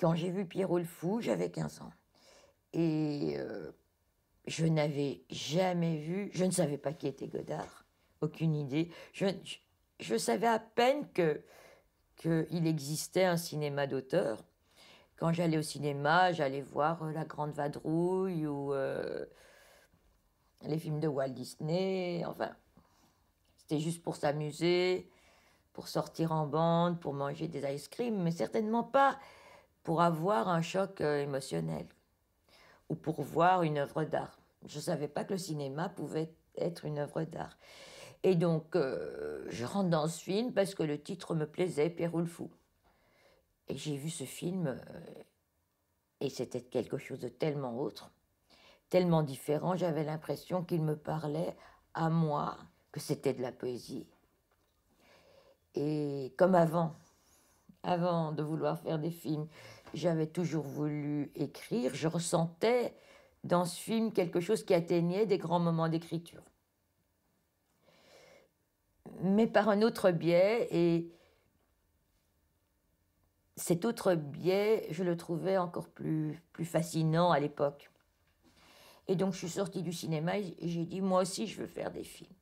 Quand j'ai vu Pierrot le Fou, j'avais 15 ans. Et euh, je n'avais jamais vu, je ne savais pas qui était Godard, aucune idée. Je, savais à peine que qu'il existait un cinéma d'auteur. Quand j'allais au cinéma, j'allais voir euh, La Grande Vadrouille ou euh, les films de Walt Disney. Enfin, c'était juste pour s'amuser, pour sortir en bande, pour manger des ice creams, mais certainement pas pour avoir un choc euh, émotionnel ou pour voir une œuvre d'art. Je ne savais pas que le cinéma pouvait être une œuvre d'art. Et donc, euh, je rentre dans ce film parce que le titre me plaisait, Pierre fou. Et j'ai vu ce film, euh, et c'était quelque chose de tellement autre, tellement différent, j'avais l'impression qu'il me parlait à moi, que c'était de la poésie. Et comme avant, avant de vouloir faire des films, j'avais toujours voulu écrire. Je ressentais dans ce film quelque chose qui atteignait des grands moments d'écriture. Mais par un autre biais, et cet autre biais, je le trouvais encore plus, plus fascinant à l'époque. Et donc je suis sortie du cinéma et j'ai dit, moi aussi, je veux faire des films.